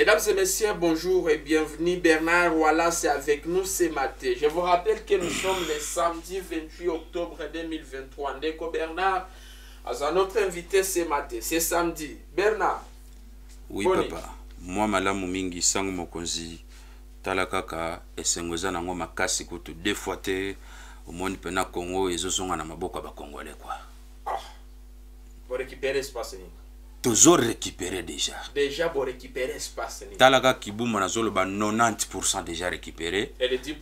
Mesdames et messieurs, bonjour et bienvenue. Bernard Voilà, c'est avec nous ce matin. Je vous rappelle que nous sommes le samedi 28 octobre 2023. Ndeko Bernard, à notre invité ce matin, c'est samedi. Bernard. Oui, mwa malamu mingi sango mokonzi tala kaka esengo eza nango makasi kutu de fois te omoni mpena congo ezozonga na maboko ya bakongole kwa tozorécupere déjà talaka kibumba nazoloba 90 déjà récupéré le 10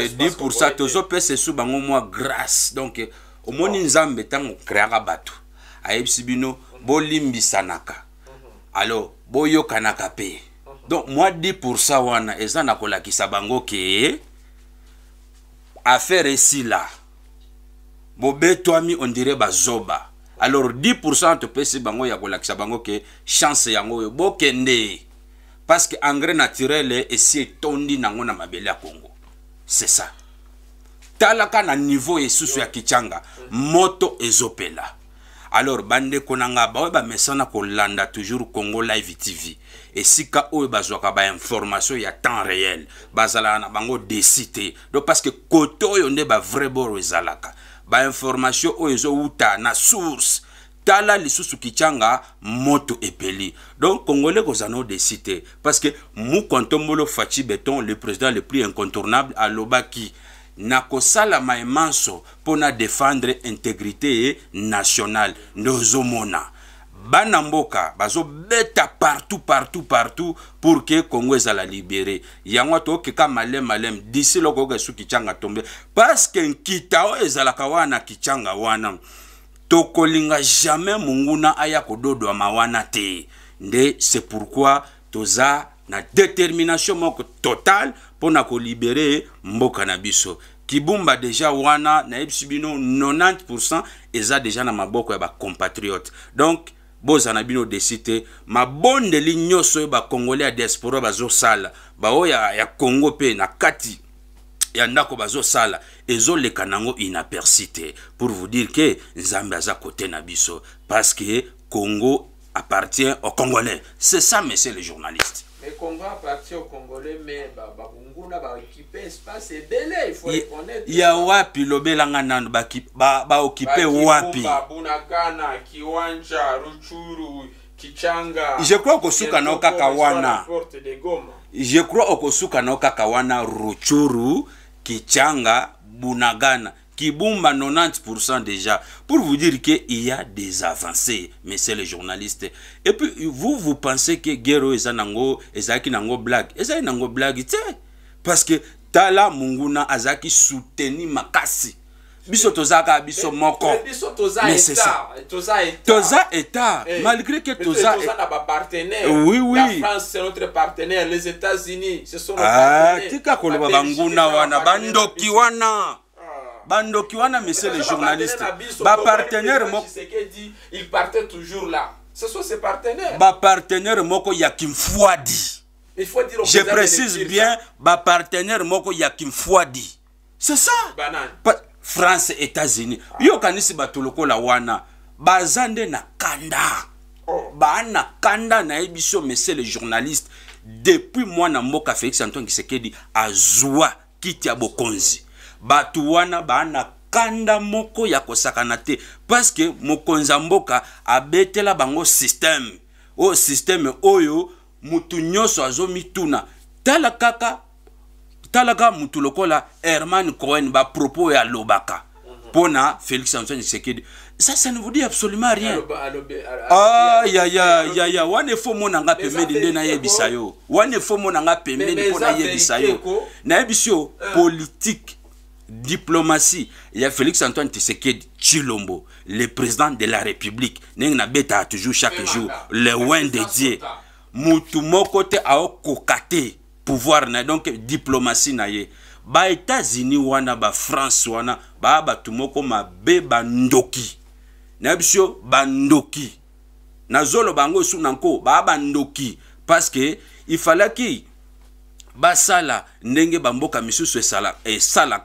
eh, tozopesa esu bango mwa grâce donc omoni oh. nzambe ntango okreaka bato ayebisi bino mm-hmm. bolimbisanaka mm-hmm. alors boyokanaka mpe donc mwa 10 pourcent wana eza na kolakisa bango ke affaire esila bobetwami ondire bazoba alors 10 pourcent topesi bango ya kolakisa bango ke chance yango oyo bokende parce que engrais naturel esi etondi nango na mabele ya congo c'est ça talaka na niveau esusu ya kichanga moto ezopela alors bandeko na ngai baoyo bamesana kolanda toujours congo live tv esika oyo bazwaka bainformation ya temps réel bazalaka na bango desi te donc parce que kote oyo nde bavrai boro ezalaka bainformation oyo ezowuta na source tala lisusu kitianga moto epeli donc congolais kozala na odesi te parce que mukontombolo faci beton le président le plus incontournable alobaki na kosalama ye manso mpo na défendre intégrité ye nationale nde ozomona bana mboka bazobeta partout partout partout pour ke congo ezala libéré yango tookeka malem malem disi loko oyoka esu kicanga tombe parce que nkita oyo ezalaka wana kicanga wana tokolinga jamais monguna aya kododwama wana te nde c'est pourquoi toza na détermination moko totale mpo na kolibere mboka na biso kibumba deja wana nayebisi bino 90 eza deja na maboko ya bacompatriote donc boza na bino desi te mabondeli nyonso oyo bakongole ya diaspora bazosala baoyo ya, ya congo mpe na kati ya ndako bazosala ezoleka nango inaperci te pour vous dire ke nzambe aza kote na biso parce que congo appartient au congolais c'est ça monsieur le journaliste mais congo appartient au congolais mais babunguna ba, ya wapi lobelanga nano baokipe wapi je crois okosuka nao kaka wana je crois okosuka nao kaka wana ruchuru kichanga bunagana Kibumba 90% déjà, pour vous dire que il y a des avancées, mais c'est les journalistes. Et puis, vous, vous pensez que Gero est ezaki est nango blague. Est nango blague, tu Parce que tala munguna azaki souteni makasi biso tozaka biso eh, moko eh, biso mais c'est ça toza état eh, malgré que toza mais na partenaire oui oui la France c'est notre partenaire les États-Unis ce sont nos ah, partenaires tika koloba banguna wana ah. bandoki wana bandoki wana c'est les journalistes ba partenaire moko ce que dit il partait toujours là ce sont ses partenaires ba partenaire moko ya kimfuadi je précise bien bapartenaire moko ya kimfwadi c'est ça pa, france états-unis yokanisi bato lokola wana baza nde na kanda oh. baa na kanda naye biso monsieur le journaliste depuis mwana mboka félix antoine kisekedi azwa kiti ya bokonzi bato wana baa na kanda moko ya kosakana te parceke mokonzi ya mboka abetela bango systeme oh, oyo systeme oyo mutu nyonso azomituna tala kaka talaka mutu lokola herman cohen bapropos oyo alobaka mhm. mpona félix antoine tshisekedi ça ça ne vous dit absolument rien ayayayaya ah, wana efo monanga pembeni nde nayebisa yo wana efo monanga pembeni mpo nayebisa yo nayebisi euh. yo politike diplomatie ya félix antoine tshisekedi tshilombo le président de la république ndenge nabetaka toujours chaque jour le win de dieu mutu moko te aokoka te pouvoir na ye donc diplomatie na ye baetats-unis wana bafrance wana baa bato moko mabe bandoki nayebi so bandoki nazoloba yango esu na nko baa bandoki parce que ifalaki basala ndenge bamboka misusu esalaka esala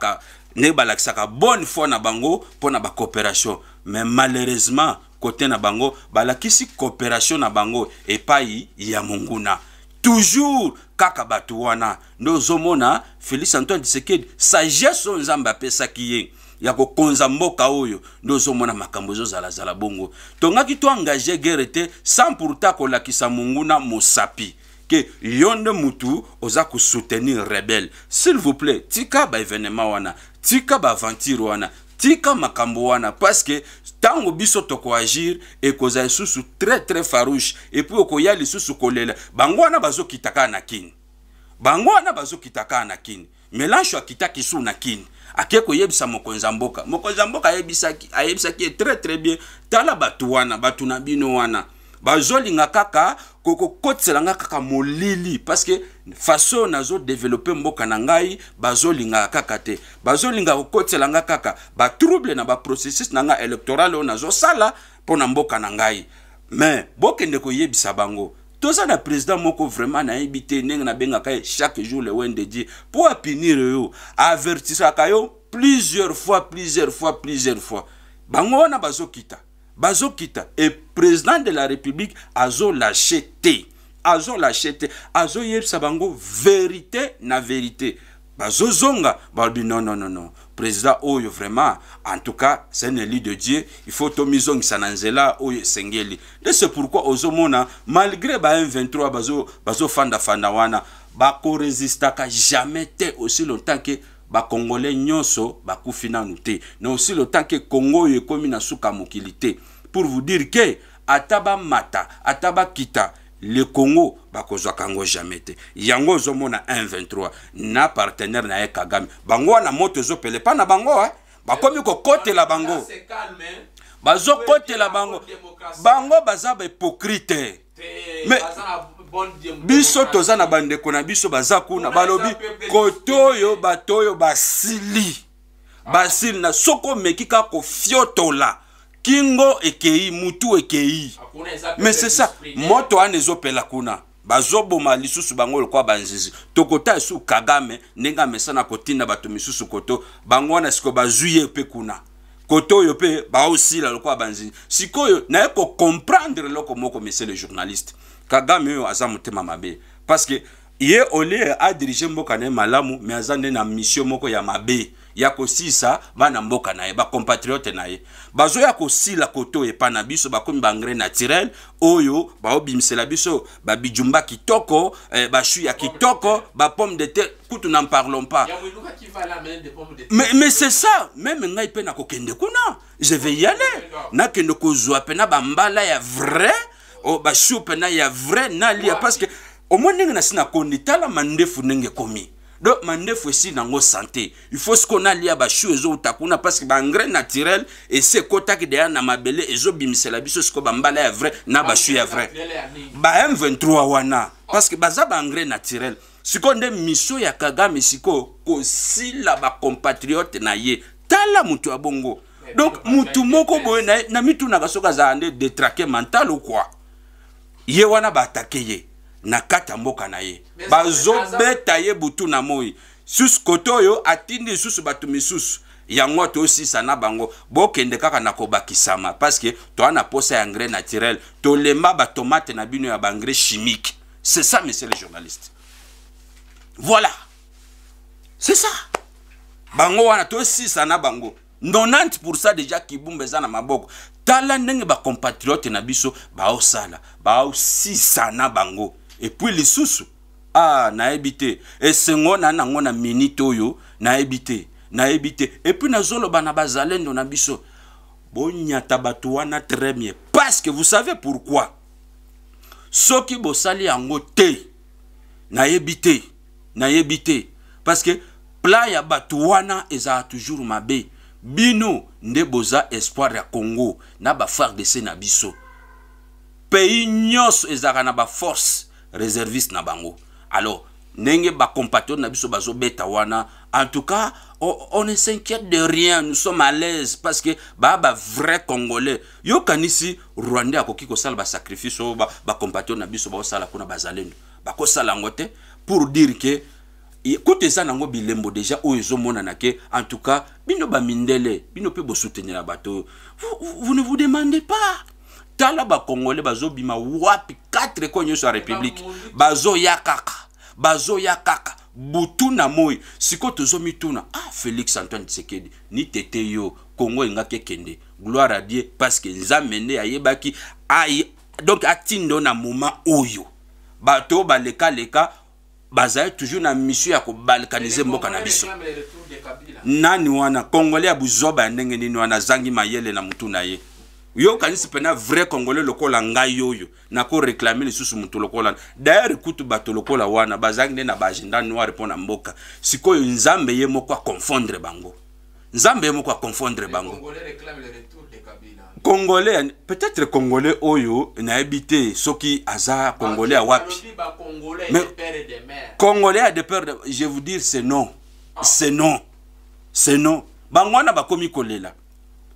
ndenge balakisaka bonne foi na bango mpo na bacoopération mais malheureusement côté na bango balakisi coopération na bango epai ya monguna toujours kaka bato wana nde ozomona félix antoine disekedi sagesse oyo nzambe apesaki ye ya kokonza mboka oyo nde ozomona makambo ezozalazala bongo tongaki toengage guerre te sans pourtant kolakisa monguna mosapi ke yo nde mutu oza kosoutenir rebele s'il vous plaît tika baévénement wana tika baaventure wana tika makambo wana parceke ntango biso tokoagir ekozala lisusu très très farouche epui okoya lisusu kolela bango wana bazokita kaka na kini bango wana bazokita kaka na kini melanche akitaki su na kini ake koyebisa mokonzi ya mboka mokonzi ya mboka ayebisaki ayebisaki ye très très bien tala bato wana bato na bino wana bazolinga kaka kokokotisela nga kaka molili parceke faso nazodevelope mboka na ngai bazolingaka kaka te bazolinga kokotisela nga kaka batrouble na baprocessus na nga électoral oyo nazosala mpo na mboka na ngai me bokende koyebisa bango toza na président moko vraiment nayebi te ndenge nabengaka ye chaque jour le wende di mpo apinir yo avertisaka yo plusieurs fois plusieurs fois plusieurs fois bango wana bazokita kita le président de la république acheté. azo azolâche azo sa bango vérité na vérité zonga balobi non non non non président oyo vraiment en tout cas c'est un lit de dieu il faut tomizongisa na Sananzela, oyo sengeli c'est pourquoi na malgré ba 23 bazo bazo wana bakorésistaka jamais te aussi longtemps ba Congolais nyonso so nanu te non aussi longtemps que kongo oyo ekómi na suka pour vous dire que ataba mata ataba kita le congo bakozwaka yango jamais te yango ozomona 123 na partenaire na ye kagame bango wana moto ezopele mpa na bango eh? bakomi kokotela bango bazokotela bango bango baza bahypokrite me biso toza na bandeko na biso baza kuna balobi kote oyo bato oyo basili basili na soki omeki kaka kofiotola kingo ekei mutu ekei mais c'est ça moto wana ezopela kuna bazoboma lisusu bango lokwa banzizi tokota esu kagame ndenge amesana kotinda bato misusu koto bango wana sikoyo bazwi ye mpe kuna koto oyo mpe baosila lokwa banzizi sikoyo naye kocomprendre eloko moko monsieur le journaliste kagame oyo aza motema mabe parce que ye olie adirige mboka na ye malamu mais aza nde na mission moko ya mabe ya kosisa bana mboka na ye bacompatriote na ye bazoya kosila koto epai na biso bakomi bangrais naturel oyo baobimisela biso babijumba kitoko eh, bashui ya kitoko bapomme de terre kutu na mparlons pas mais, mais c'est ça meme ngai mpe nakokende kuna je vais y aller nakende kozwa mpena bambala ya vrai oh, bashu mpena ya vrai nalia parce que omoi ndenge na si nakondi tala mandefu ndenge komi donc mandefu esili nango sante il faut sikoyo nalia bashu ezowuta kuna parceke bangrais naturel esi ekɔtaki deya na mabele ezobimisela biso sikoyo bambala ya vrai na bashu ya vrai ba m23 wana parceke baza bangrais naturel sikoyo nde misio ya kagame sikoyo kosila bacompatriote na ye tala moto ya bongo donc mutu moko boye na mitunaka soki azala nde détrake mental ou kua ye wana baatake ye na kati ya mboka na ye bazobeta ye butu na moi susu kote oyo atindi lisusu bato misusu yango tosisa na bango bokende kaka na kobakisama parceke toa na posa ya engrais naturel tolemba batomate na bino ya baengrais chimique c'est ça monsieur le journaliste voilà c'est ça bango wana tosisa na bango 90 deja kibumba eza na maboko tala ndenge bacompatriote na biso baosala baosisa na bango epuis lisusu ah nayebi te esengo na nango na minite oyo nayebi te nayebi te epuis nazoloba na bazalendo na biso bonyata bato wana très bien parce que vous savez pourquoi soki bosali yango te nayebi te nayebi te parce que plan ya bato wana ezala toujours mabe bino nde boza espoir ya congo na bafardc na biso pays nyonso ezalaka na baforce réserviste na bango alors ba compatriotes na biso beta wana en tout cas on, ne s'inquiète de rien nous sommes à l'aise parce que ba vrai congolais yokanisi rwanda akoki kosala ba sacrifice ba bacompatriote na biso sala kuna bazalendo ko sala ngote pour dire que kuta ça nango bilembo déjà mona ont ke en tout cas bino bamindele bino mpe bosutenela bato vous, vous ne vous demandez pas tala bakongole bazobima wapi 4 ko nyonso ya république bazoya kaka bazoya kaka butu na moi sikoyo tozomituna ah félix antoine tshisekedi nitete yo kongo engaki ekende gloire a dieu parce que nzambe nde ayebaki donc atindo na moment oyo bato oyo balekaleka bazali toujours na mission ya kobalkanize mboka na biso nani wana kongole ya buzoba ya ndenge nini wana azangi mayele na mutu na ye yokanisi mpena vrai congolais lokola ngai oyo nakoreklame lisusu moto lokola dayere kutu bato lokola wana bazalaki nde na baagenda noire mpo na mboka sikoyo nzambe ye moko aconfondre bango nzambe ye moko aconfondre bango congolais peut-être congolais oyo nayebi te soki aza congolais ya wapi mais congolais ya de peur de... je vous dire ah. c'est non c'est non c'est non bango wana bakomi kolela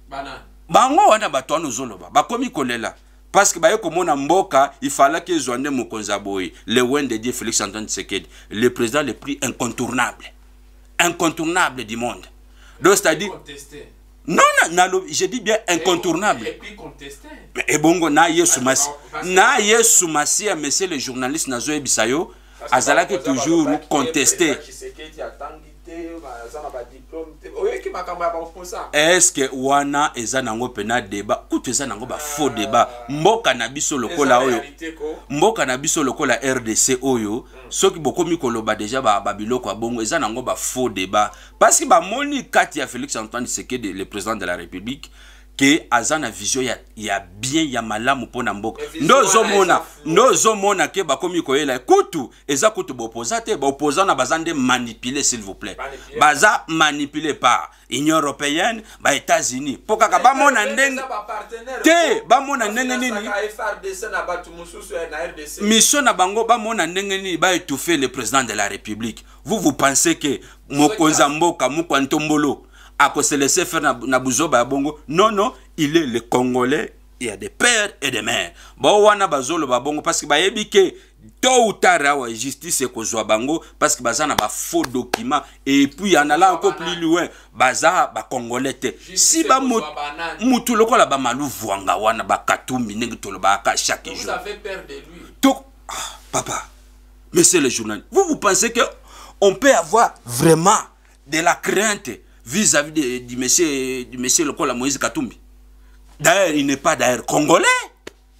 banani bango wana bato wana ozoloba bakomi kolela parce que baye komona mboka ifala ezwa nde mokonzi ya boye wende die félix antoine tshisekedi le président le plus incontournable incontournable du monde donc c'est-à-dire non non na, je dis bien incontournable mais eh, bongo na yesu masi na yesu masi ya eh, monsieur le journaliste nazoyebisa yo azalaki toujours contesté te baza na badiplome te oyoki makambo ya baopposant estce wana eza nango mpena débat kutu eza nango bafaux ah. débat mboka na biso lokola oyo mboka na biso lokola rdc oyo mm. soki bokomi koloba deja babiloko ya bongo eza nango bafaux débat parce que bamoni kati ya félix antoine sekede le président de la république ke aza na vision ya, ya bien ya malamu mpo na mboka ndo ozomona ndo ozomona ke bakomi koyela kutu eza kutu bopoza te baopoza na baza nde manipule s'il vous plaît baza manipule par union européenne baétats-unis mpo kaka bamona ndenge te bamona ndenge nini mission na bango bamona ndenge nini baétouffe le président de la république vous vous pensez ke mokonzi ya mboka moko ya ntombolo à quoi se laisser faire Nabouzoba Bongo. Non, non, il est le Congolais, il y a des pères et des mères. Bon, wana bazolo babongo, parce que bayebi ke, tôt ou tard, la ah justice est kozwa bango, parce que baza na ba faux documents, et puis y en a là encore plus loin, baza ba Congolais te. Si ba moutou loko la ba malou vwanga wana, ba katoumi, neng tolo ba aka chaque jour. Vous avez peur de lui. Donc, ah, papa, monsieur le journal. vous vous pensez que on peut avoir vraiment de la crainte vis-à-vis du monsieur, du monsieur Moïse Katumbi. D'ailleurs, il n'est pas d'ailleurs congolais.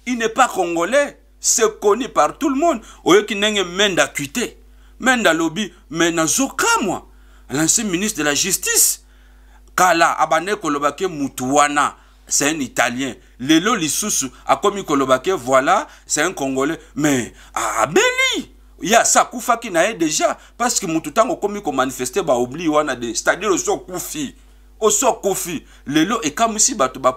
Il n'est pas congolais. C'est connu par tout le monde. Oye qui n'est même d'acuité. Même dans lobby. Mais aucun moi. L'ancien ministre de la Justice. Kala Abane Kolobake Mutuana. C'est un Italien. Lelo a Akomi Kolobake, voilà, c'est un Congolais. Mais, Abeli! ya sa akufaki na ye déjà parce que motu ko bah ba on wana de c'est-à-dire oso okufi oso okufi lelo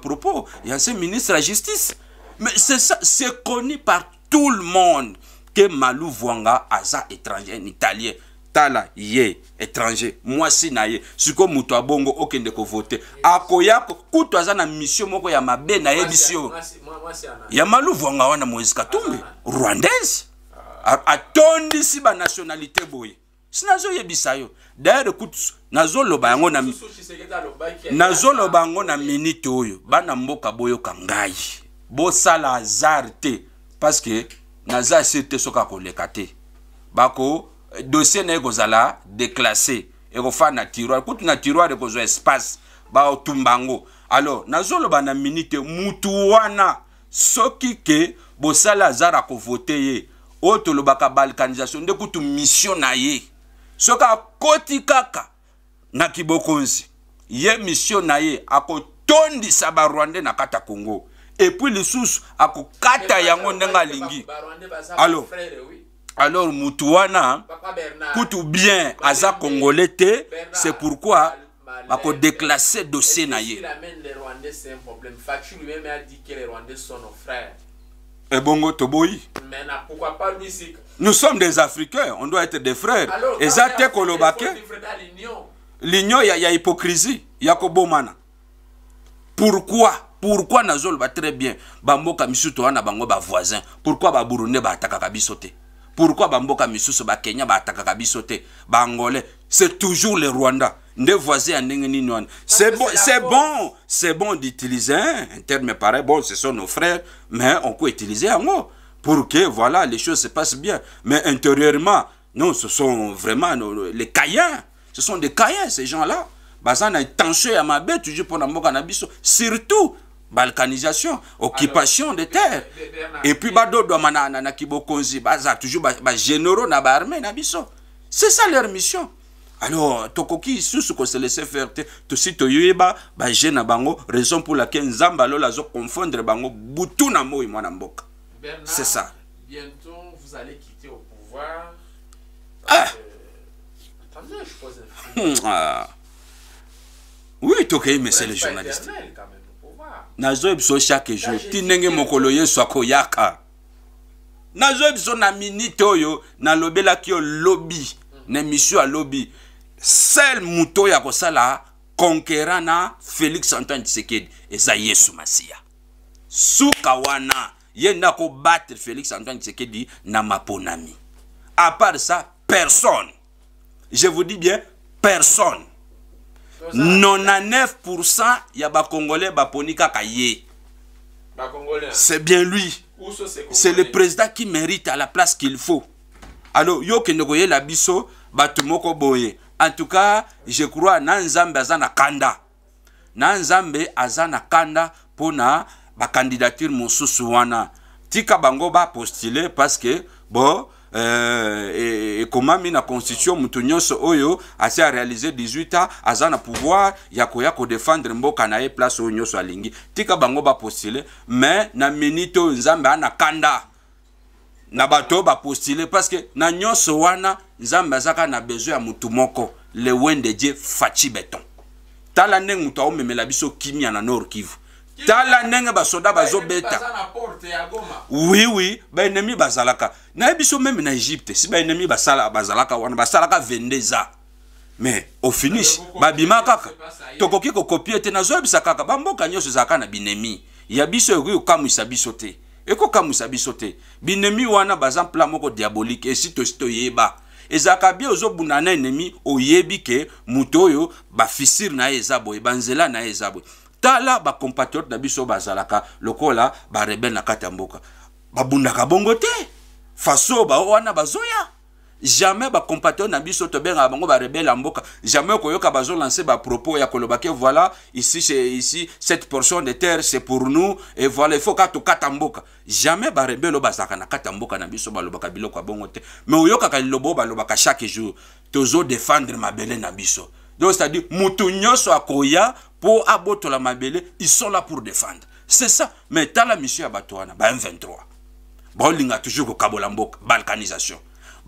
propos il y ya se ministre la justice mais c'est ça c'est connu par tout le monde que malu vonga asa étranger italien tala ye étranger mwasi na ye sikoyo moto abongo okende kovote akoya kutu zana na mission moko ya mabe nayebisi yo ya malu vonga wana moise katumbi ah, ah, ah. rwandaise atondisi banationalité boye si nazoyebisa yo daire kutu nazoloba yango na nazoloba yango na minite oyo bana mboka boyoka ngai bosala hasard te parce que naza asir te soki akoleka te bako dossier na ye kozala déclassé ekofaa na tiroire kutu na tiroire ekozwa espace baotumba yango alors nazoloba na minite mutu wana soki ke bosala hasard akovote ye oyo tolobaka balkanisation nde kutu misio na ye soki akoti kaka na kibokonzi ye misio na ye akotondisa barwande na kati ya kongo epuis lisusu akokata yango ndenge alingi alo alors mutu wana kutu bien aza congolais te c'est pourquoi bakodeklase dossier na ye Eh, bongo Toboyi. Mais pourquoi pas musique Nous sommes des Africains, on doit être des frères. Alors, Et ça, L'union, il y, a hypocrisie. Il y a Pourquoi pourquoi nazol va très bien bamboka misuto a bango ba voisin pourquoi ba burundais ba attaquer pourquoi bamboka misuso ba kenya va attaquer à Bangolé, c'est toujours le Rwanda c'est bon c'est bon c'est bon d'utiliser hein, un terme pareil bon ce sont nos frères mais on peut utiliser mot. pour que voilà les choses se passent bien mais intérieurement non ce sont vraiment les caïens ce sont des caïens ces gens là Bazan tension ya toujours mboka surtout balkanisation occupation des terres. et puis Bado na, na, na baza toujours Généraux, ba na c'est ça leur mission alors tokoki lisusu koselese faire te tosi toyeba baje na bango raison pour laquelle nzambe alolo azoconfondre bango butu na moi mwana mboka c'est ça bientôt vous allez quitter au pouvoir ah. euh, attendez, je pose un film. Hmm, ah. oui tokeyi mese le journaliste nazoyi biso chaque jour ti ndenge mokolo yesu akoyaka nazoyi biso na minite oyo nalobelaki yo lobi na emission ya lobi Seul Mouto ya kosala félix antoine tshisekedi ça yesu Masia. suka wana ye battre félix antoine tshisekedi na maponami à part ça personne je vous dis bien personne 99% ya Congolais baponi kaka Congolais. c'est bien lui c'est le président qui mérite à la place qu'il faut alors yo okende la biso bato boye en tout cas je crois na nzambe aza na kanda na nzambe aza na kanda mpo na bakandidature mosusu wana tika bango bapostule parce que bo euh, e, e, ekomami eh, na constitution moto nyonso oyo asi arealize 18 ans aza na pouvoir ya koya kodefendre mboka na ye place oyo nyonso alingi tika bango bapostule mais na minite oyo nzambe ana kanda na bato oyo bapostule parce que na nyonso wana nzambe azaka na besoin ya motu moko lewende je faci beton tala ndenge moto aomemela biso kimia na nord kivu tala ndenge basoda bazobeta oui oui baennemi bazalaka nayebi so meme na egypte si baennemi bazalaka wana basalaka vendeza me ofinish babima kaka tokoki kokopie te nazoyebisa kaka bamboka nyonso ezalaka na binemi ya biso ekoki kokamwisa biso te ekokamwisa biso te binemi wana baza mpla moko diabolike esi tosi toyeba ezalaka bie ozobunda na ennemi oyebi ke moto oyo bafisire na ye eza boye banzela na ye eza boye tala bacompatriote na biso bazalaka lokola barebele na kati ya mboka babundaka bongo te faso bao wana bazoya jamais bacompatriote na biso tobengaka bango ba rebelle amboka jamais lancer ba propos ya koloba ke voilà ici ici cette portion de terre c'est pour nous et voilà il faut ka tokata katamboka jamais barebele oyo bazalaka na katamboka ya mboka na biso balobaka biloko ba bongo te mais oyokaka liloba oyo balobaka chaque jour ma belle na biso donc c'est-à-dire mutu nyonso akoya aboto la mabele ils sont là pour défendre c'est ça mais tala mission ya bato ba m23 baolinga toujours kabola mboka balkanisation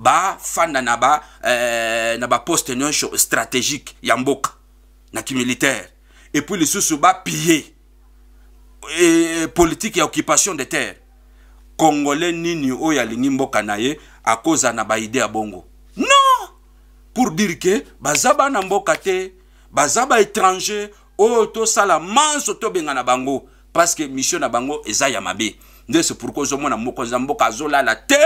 bafanda na ba euh, na baposte nyonso stratégique ya mboka na kimilitaire et puis lisusu bapille euh, politike ya occupation de terre congolais nini oyo alingi mboka na ye akozala na baide ya bongo non pour dire ke baza bana mboka te baza baétranger oyo tosala manso tobenga na bango parce que mission na bango eza ya mabe nde se pourkui ozomona mokonzi ya mboka azolala te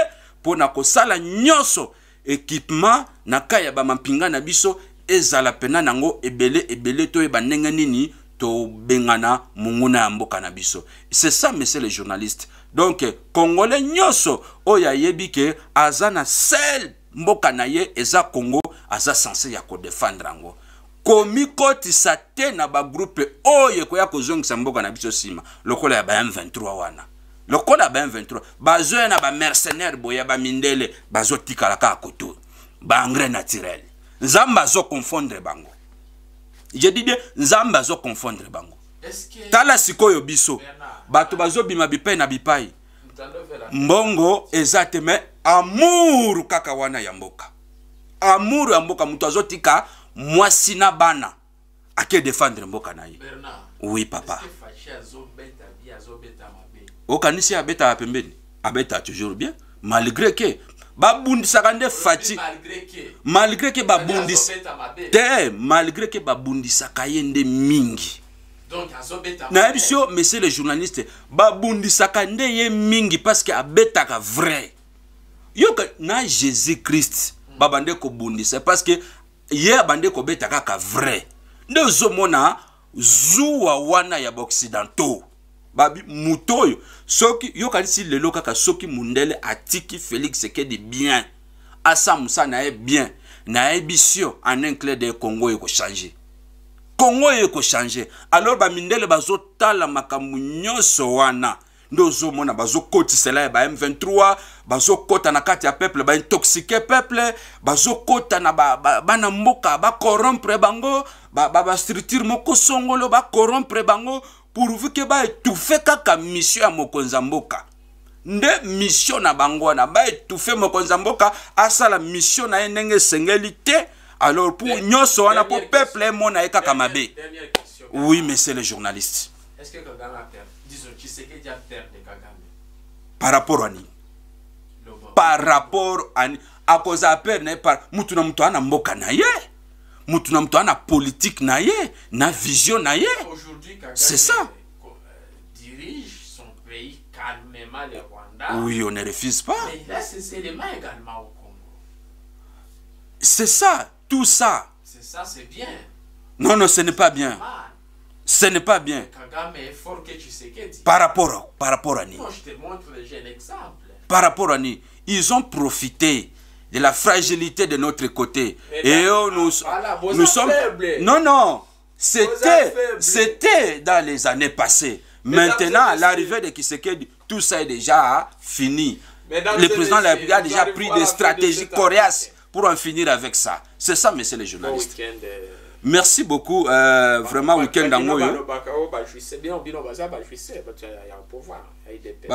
mpo na kosala nyonso ekipema na kai ya bamampinga na biso ezala pena nango ebele ebele toyeba ndenge nini tobengana monguna ya mboka na biso c'est ça monsieur le journaliste donc congolais nyonso oyo ayebi ke aza na sel mboka na ye eza congo aza sense ya kodefendre yango komikotisa te na bagroupe oyo ekoya kozongisa mboka na biso nsima lokola ya ba m23 wana lokola ba 23 bazoya na bamercenaire boya bamindele bazotikala kaka koto baengrais naturel nzambe azoconfondre bango je dis de nzambe azoconfondre bango tala sikoyo biso bato bazobima bipai na bipai mbongo eza te me amour kaka wana ya mboka amour ya mboka moto azotika mwasi na bana ake défendre mboka na ye oui papa okanisi abetaka pembeni abeta toujours bien malgré ke babundisaka nde fati malgré ke babundisa te eh, malgré ke babundisaka ye nde mingi nayebi si yo monsieur le journaliste babundisaka nde ye mingi parce que abetaka vrai yoka na jésus christ hmm. babande kobundisa parce que ye abande kobeta kaka vrai nde ozomona zuwa wana ya baoccidentaux babi moto oyo soki yokani si lelo kaka soki mundele atiki félix sekedi bien asamusa na ye bien nayebi sio en un clair de congo ekochange congo oyo ekochange alors bamindele bazotala makambo nyonso wana nde ozomona bazokotisela ye ba m23 bazokɔta na kati ya peuple baintoxike peuple bazokɔta na bana ba, ba mboka bakorrompre bango bastructure ba, ba moko songolo bakorrompre bango pourvu ke baetufe kaka misio ya mokonzi mboka nde mission na bango ba baetufe mokonzi ya mboka asala misio na ye ndenge esengeli te alors pour nyonso wana pour peuple mon ye kaka mabe oui monsieur le journaliste Est-ce que par rapport à ni. par rapport à akozala cause à ye par mutu na mutu aa mboka na ye mutu na mutu politique na ye na vision na ye c'est ça euh, dirige son pays calmement le Rwanda oui on ne refuse pas mais là c'est éléments également au Congo c'est ça tout ça c'est ça c'est bien non non ce n'est pas bien ce n'est pas bien Kagame est fort que tu sais que par rapport par rapport à ni Moi, je te montre un exemple par rapport à ni ils ont profité de la fragilité de notre côté. Et on nous, nous sommes... Non, non. C'était c'était dans les années passées. Maintenant, à l'arrivée de Kisekedi, tout ça est déjà fini. le président a déjà pris des stratégies de pour en finir avec ça. C'est ça, messieurs les journalistes. Merci beaucoup. vraiment, week-end à moi. Bah,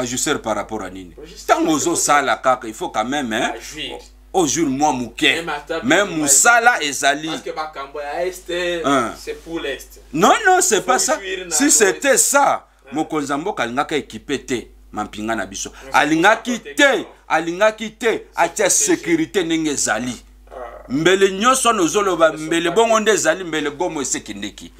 je sais par rapport à Nini. Tant aux autres ça, la carte il faut quand même. Aujourd'hui, jour moi mouké mais moussa là ezali hein. c'est pour l'est non non c'est pas ça si c'était ça hein. mokonzambo kalinga ka équipé té mampinga na biso alinga ki té alinga ki té la sécurité ninge ezali ah. mbele nyonso na ozoloba mbele bongo nde ezali mbele gomo esekindiki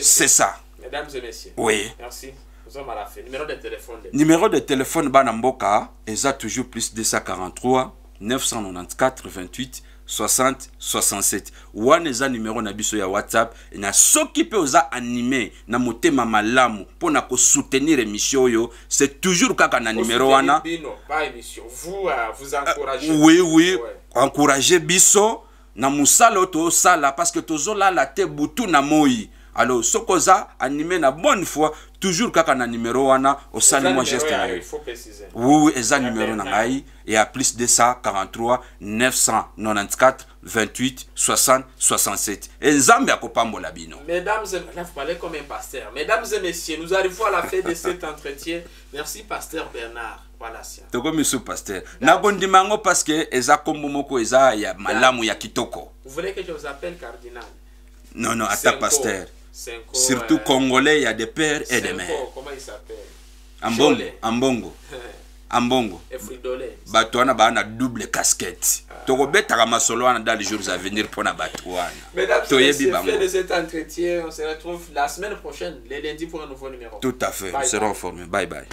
c'est ça Mesdames et messieurs, oui. merci. Nous sommes à la Numéro de téléphone. Numéro de téléphone Banamboka, et a toujours plus de 243 994 28 60 67 wana numéro na biso ya whatsapp na soki mpe oza anime na motema malamu po na soutenir émission yo c'est toujours kaka na numéro. wana euh, euh, oui oui Encouragez biso na mosala to sala parce que la te butu na moi alo soki animé na bonne foi toujours kaka na numéro wana osali mwa geste na yo oui eza numéro na ngai ya plus de ça, 43 994 28 60 67 e nzambe akopambola bino mesdames messieurs, vous parlez comme un pasteur mesdames et messieurs nous arrivons à la fin de cet entretien merci pasteur bernard voilà, pasteur. Je paster nakondima yango parce que eza Vous moko eza ya malamu ya kitoko non non ata pasteur. Surtout euh, congolais, il y a des pères et des mères. Comment il s'appelle Ambongo. Ambongo. Ambongo. Bato wana a double casquette. Ah. Tokobetaka masolo dans les jours à venir pour la Batouana. Mais Mesdames et messieurs, de cet entretien, on se retrouve la semaine prochaine, le lundi pour un nouveau numéro. Tout à fait, on sera informé. Bye bye.